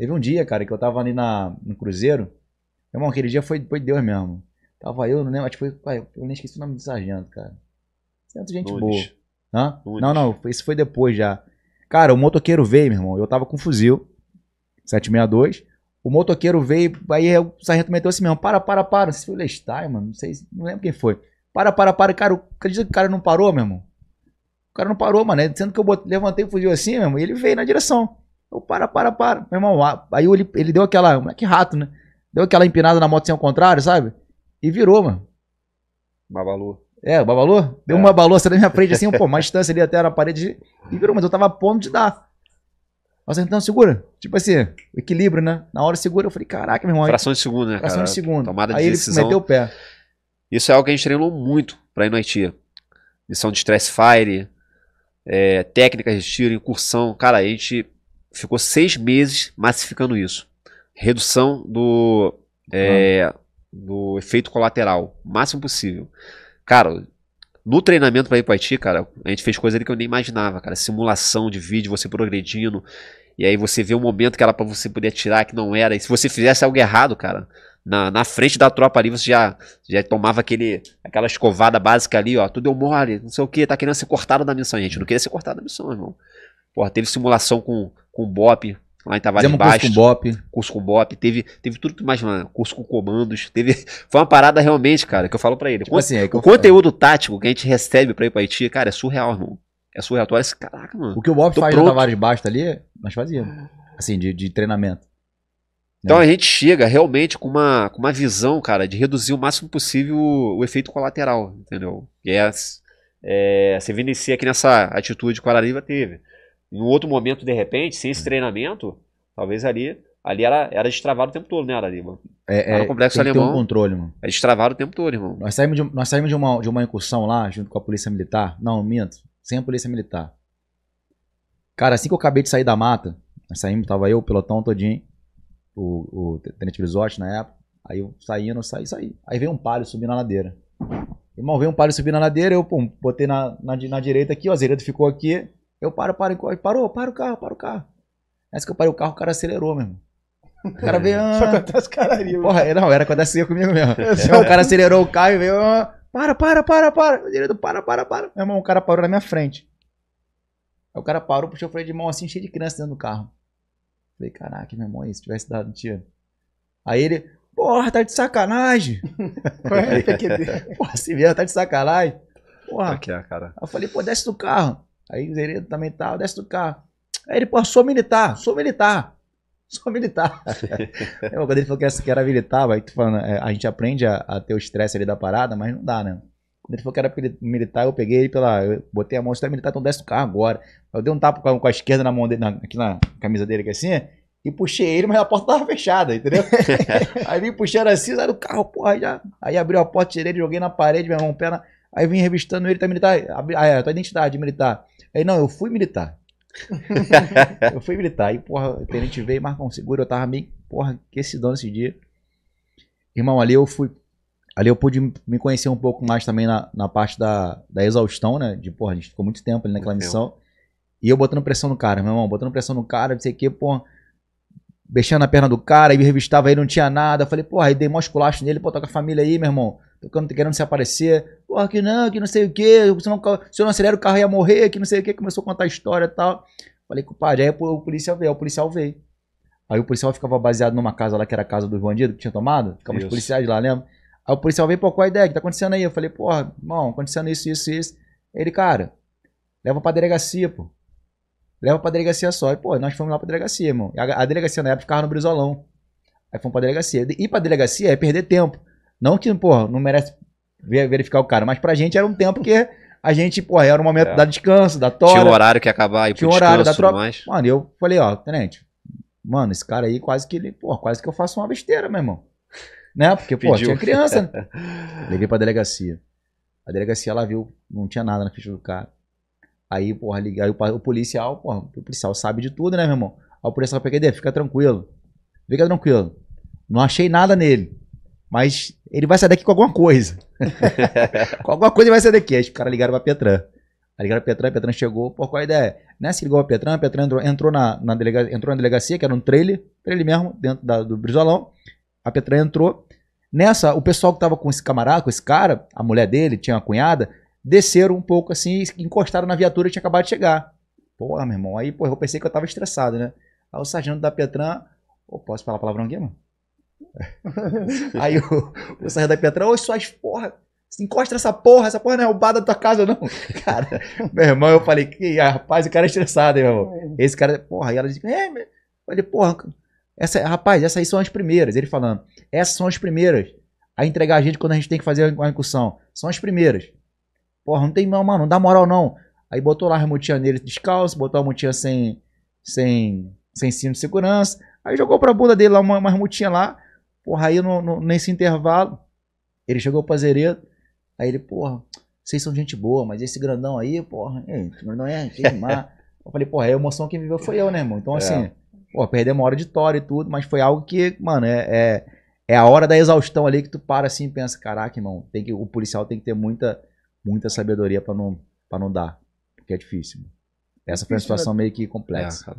Teve um dia, cara, que eu tava ali na, no Cruzeiro. Meu irmão, aquele dia foi, foi Deus mesmo. Tava eu, não lembro, acho que foi. eu nem esqueci o nome do sargento, cara. Sargento, gente Nunes. boa. Hã? Nunes. Não, não, isso foi depois já. Cara, o motoqueiro veio, meu irmão. Eu tava com um fuzil, 762. O motoqueiro veio, aí o sargento meteu assim mesmo: para, para, para. Não sei se foi o Lestai, mano. Não sei, não lembro quem foi. Para, para, para. Cara, acredita que o cara não parou, meu irmão? O cara não parou, mano. É sendo que eu botei, levantei o fuzil assim, meu irmão, e ele veio na direção. Eu, para, para, para. Meu irmão, aí ele, ele deu aquela. como é que rato, né? Deu aquela empinada na moto sem o contrário, sabe? E virou, mano. Babalou. É, o Deu é. uma balança assim você na minha frente, assim, pô, mais distância ali até na parede e virou, mas eu tava a ponto de dar. Mas então segura. Tipo assim, equilíbrio, né? Na hora segura, eu falei, caraca, meu irmão. Fração de segundo, né? Fração cara? de segundo. Tomada de aí decisão. ele meteu o pé. Isso é algo que a gente treinou muito pra ir no Haiti. Missão de stress fire, é, técnicas de tiro, incursão. Cara, a gente ficou seis meses massificando isso. Redução do, é, do efeito colateral, máximo possível. Cara, no treinamento para ir para Haiti, cara, a gente fez coisa ali que eu nem imaginava, cara. Simulação de vídeo, você progredindo. E aí você vê o momento que era para você poder atirar, que não era. E se você fizesse algo errado, cara, na, na frente da tropa ali, você já, já tomava aquele, aquela escovada básica ali, ó. Tudo deu mole, não sei o que, tá querendo ser cortado da missão, gente. não queria ser cortado da missão, irmão. Porra, teve simulação com, com o BOP, lá em Tavares Baixo. Curso com BOP. Curso com BOP. Teve, teve tudo que mais, né? curso com comandos. Teve, foi uma parada realmente, cara, que eu falo para ele. Tipo o, assim, é o conteúdo tático que a gente recebe pra ir pra Haiti, cara, é surreal, irmão. É surreal. Tu olha esse, assim, caraca, mano. O que o BOP faz pronto. no Tavares Baixo ali, nós fazíamos. Assim, de, de treinamento. Então a gente chega realmente com uma, com uma visão, cara, de reduzir o máximo possível o, o efeito colateral, entendeu? E é, é você evidencia aqui nessa atitude que o Arariva teve. Em um outro momento, de repente, sem esse hum. treinamento, talvez ali Ali era, era destravado o tempo todo, né, Arari, mano? É, era é, um complexo tem alemão. Ter um controle, mano. É destravado o tempo todo, irmão. Nós saímos, de, nós saímos de, uma, de uma incursão lá, junto com a polícia militar. Não, minto. Sem a polícia militar. Cara, assim que eu acabei de sair da mata, nós saímos, tava eu, o pelotão todinho, o, o Tenente Bisotti na época. Aí eu saindo, saí, saí. Aí veio um palio subir na ladeira. Irmão, veio um palio subir na ladeira, eu pum, botei na, na, na direita aqui, o Azeredo ficou aqui. Eu paro, paro, encosto. Parou, para o carro, para o carro. Nessa que eu parei o carro, o cara acelerou, mesmo. O cara veio. Ah, Só acontece caralho. Porra, é, não, era quando acontecia comigo mesmo. Então, o cara acelerou o carro e veio. Ah, para, para, para, para. O direito, para, para, para. Meu irmão, o cara parou na minha frente. Aí o cara parou, puxou o freio de mão assim, cheio de criança dentro do carro. Falei, caraca, meu irmão, e se tivesse dado um tiro? Aí ele, porra, tá de sacanagem. Qual é? Porra, se vier, tá de sacanagem. Porra. Tá aqui, cara. Aí eu falei, pô, desce do carro. Aí o Zeredo também tal, desce do carro. Aí ele, pô, sou militar, sou militar, sou militar. eu, é, quando ele falou que era militar, vai, falando, é, a gente aprende a, a ter o estresse ali da parada, mas não dá, né? Quando ele falou que era militar, eu peguei ele pela. Eu botei a mão, você tá militar, então desce do carro agora. Eu dei um tapa com a, com a esquerda na mão dele, na, aqui na camisa dele, que assim, e puxei ele, mas a porta tava fechada, entendeu? aí vim puxando assim, saiu do carro, porra, já. Aí abriu a porta, tirei ele, joguei na parede, meu irmão, perna. Aí vim revistando ele, tá militar. Ah, é, tua identidade, militar. Aí, não, eu fui militar. eu fui militar. Aí, porra, o tenente veio, marca um seguro. Eu tava meio, porra, que esse dono esse dia. Irmão, ali eu fui. Ali eu pude me conhecer um pouco mais também na, na parte da, da exaustão, né? De, porra, a gente ficou muito tempo ali naquela muito missão. Tempo. E eu botando pressão no cara, meu irmão, botando pressão no cara, não sei o que, porra beijando a perna do cara, e me revistava aí, não tinha nada. Eu falei, porra, aí dei mó esculacho nele, pô, toca a família aí, meu irmão. Tô querendo se aparecer. Porra, que não, que não sei o quê. Se, não, eu não acelera o carro ia morrer, que não sei o quê. Começou a contar história e tal. Falei, compadre, aí o policial veio, o policial veio. Aí o policial ficava baseado numa casa lá, que era a casa dos bandidos que tinha tomado. Ficavam os policiais lá, lembra? Aí o policial veio, pô, qual a ideia? O que tá acontecendo aí? Eu falei, porra, irmão, acontecendo isso, isso, isso. Ele, cara, leva pra delegacia, pô. Leva pra delegacia só. E, pô, nós fomos lá pra delegacia, irmão. A, a, delegacia na época ficava no Brizolão. Aí fomos pra delegacia. Ir pra delegacia é perder tempo. Não que, porra, não merece verificar o cara, mas pra gente era um tempo que a gente, porra, era um momento é. da descanso, da tora. Tinha um horário que ia acabar e Tinha um horário da troca. Mais. Mano, eu falei, ó, tenente, mano, esse cara aí quase que ele, porra, quase que eu faço uma besteira, meu irmão. Né? Porque, pô, tinha criança. Né? Levei pra delegacia. A delegacia ela viu, não tinha nada na ficha do cara. Aí, porra, liga, aí o, policial, porra, o policial sabe de tudo, né, meu irmão? Aí o policial fala, PQD, fica tranquilo. Fica tranquilo. Não achei nada nele. Mas ele vai sair daqui com alguma coisa. com alguma coisa ele vai sair daqui. Aí os caras ligaram pra Petran. Aí ligaram pra Petran, a Petran chegou. Pô, qual a ideia? Nessa é assim, ligou pra Petran, a Petran entrou, entrou na, na delega, entrou na delegacia, que era um trailer, trailer mesmo, dentro da, do Brizolão. A Petran entrou. Nessa, o pessoal que tava com esse camarada, com esse cara, a mulher dele, tinha uma cunhada, desceram um pouco assim, encostaram na viatura que tinha acabado de chegar. Pô, meu irmão, aí pô, eu pensei que eu tava estressado, né? Aí o sargento da Petran, oh, posso falar palavrão aqui, mano? aí o, o sargento da Petran, ô, suas porra, encosta essa porra, essa porra não é o bar da tua casa, não. Cara, meu irmão, eu falei, que ah, rapaz, o cara é estressado, hein, meu irmão. É. Esse cara, porra, e ela disse, é, meu. falei, porra, essa, rapaz, essas aí são as primeiras. Ele falando, essas são as primeiras a entregar a gente quando a gente tem que fazer uma incursão. São as primeiras. Porra, não tem não, mano, não dá moral não. Aí botou lá a remotinha nele descalço, botou a remotinha sem, sem, sem cinto de segurança. Aí jogou pra bunda dele lá uma, uma remotinha lá. Porra, aí no, no, nesse intervalo, ele chegou pra Zeredo. Aí ele, porra, vocês são gente boa, mas esse grandão aí, porra, não é queimar. eu falei, porra, a emoção que viveu foi eu, né, irmão? Então, é. assim, porra, perdemos uma hora de tória e tudo, mas foi algo que, mano, é, é, é, a hora da exaustão ali que tu para assim e pensa, caraca, irmão, tem que, o policial tem que ter muita muita sabedoria para não, pra não dar, porque é difícil. Essa foi uma situação meio que complexa. É,